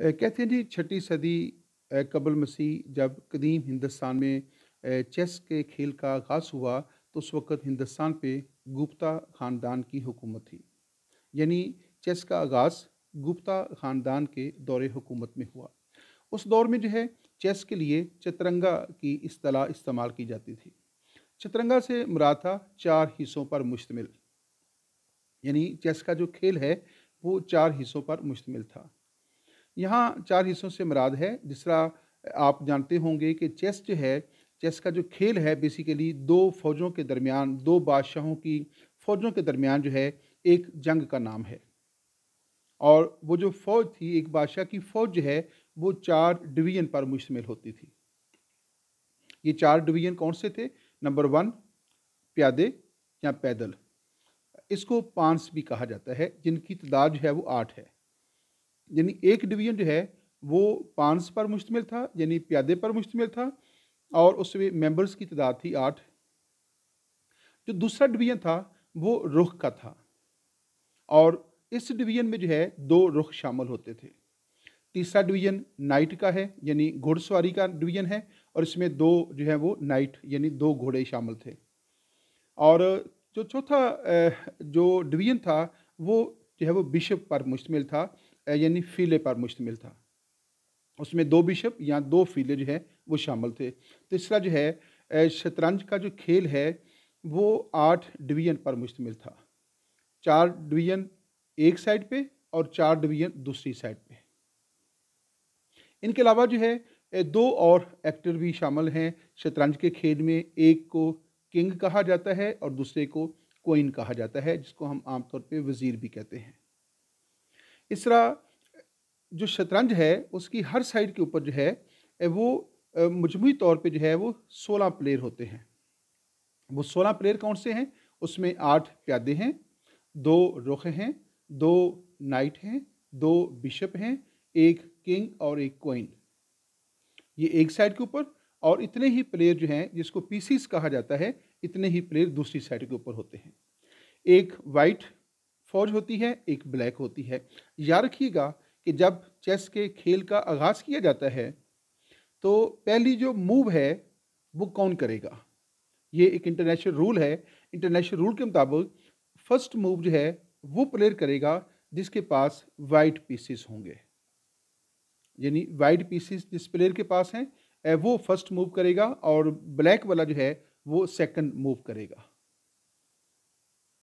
कहते हैं जी छठी सदी कबल मसीह जब कदीम हिंदुस्तान में चेस के खेल का आगाज़ हुआ तो उस वक़्त हिंदुस्तान पे गुप्ता ख़ानदान की हुकूमत थी यानी चेस का आगाज़ गुप्ता ख़ानदान के दौरे हुकूमत में हुआ उस दौर में जो है चेस के लिए चतरंगा की असलाह इस्तेमाल की जाती थी चतरंगा से मराथा था चार हिस्सों पर मुश्तमिल यानी चेस का जो खेल है वो चार हिस्सों पर मुश्तमिल था यहाँ चार हिस्सों से मराद है जिसरा आप जानते होंगे कि चेस जो है चेस का जो खेल है बेसिकली दो फौजों के दरमियान दो बादशाहों की फौजों के दरमियान जो है एक जंग का नाम है और वो जो फौज थी एक बादशाह की फौज जो है वो चार डिवीजन पर मुश्तमिल होती थी ये चार डिवीजन कौन से थे नंबर वन प्यादे या पैदल इसको पांच भी कहा जाता है जिनकी तादाद जो है वो आठ है यानी एक डिवीजन जो है वो पांच पर मुश्तमिल था यानी प्यादे पर मुश्तमिल था और उसमें मेंबर्स की तादाद थी आठ जो दूसरा डिवीजन था वो रुख का था और इस डिवीजन में जो है दो रुख शामिल होते थे तीसरा डिवीजन नाइट का है यानी घोड़सवारी का डिवीजन है और इसमें दो जो है वो नाइट यानी दो घोड़े शामिल थे और जो चौथा जो डिवीजन था वो जो है वो बिशप पर मुश्तमिल था यानी फीले पर मुश्तमिल था उसमें दो बिशप या दो फीले जो है वो शामिल थे तीसरा जो है शतरंज का जो खेल है वो आठ डिवीजन पर मुश्तमिल था चार डिवीजन एक साइड पे और चार डिवीजन दूसरी साइड पे इनके अलावा जो है दो और एक्टर भी शामिल हैं शतरंज के खेल में एक को किंग कहा जाता है और दूसरे को कोइन कहा जाता है जिसको हम आमतौर पे वज़ीर भी कहते हैं इस तरह जो शतरंज है उसकी हर साइड के ऊपर जो है वो मजमू तौर पे जो है वो सोलह प्लेयर होते हैं वो सोलह प्लेयर कौन से हैं उसमें आठ प्यादे हैं दो रुख हैं दो नाइट हैं दो बिशप हैं एक किंग और एक क्वीन ये एक साइड के ऊपर और इतने ही प्लेयर जो हैं जिसको पीसीस कहा जाता है इतने ही प्लेयर दूसरी साइड के ऊपर होते हैं एक वाइट फौज होती है एक ब्लैक होती है याद रखिएगा कि जब चेस के खेल का आगाज़ किया जाता है तो पहली जो मूव है वो कौन करेगा ये एक इंटरनेशनल रूल है इंटरनेशनल रूल के मुताबिक फर्स्ट मूव जो है वो प्लेयर करेगा जिसके पास वाइट पीसेस होंगे यानी वाइट पीसेस जिस प्लेयर के पास हैं वो फर्स्ट मूव करेगा और ब्लैक वाला जो है वो सेकंड मूव करेगा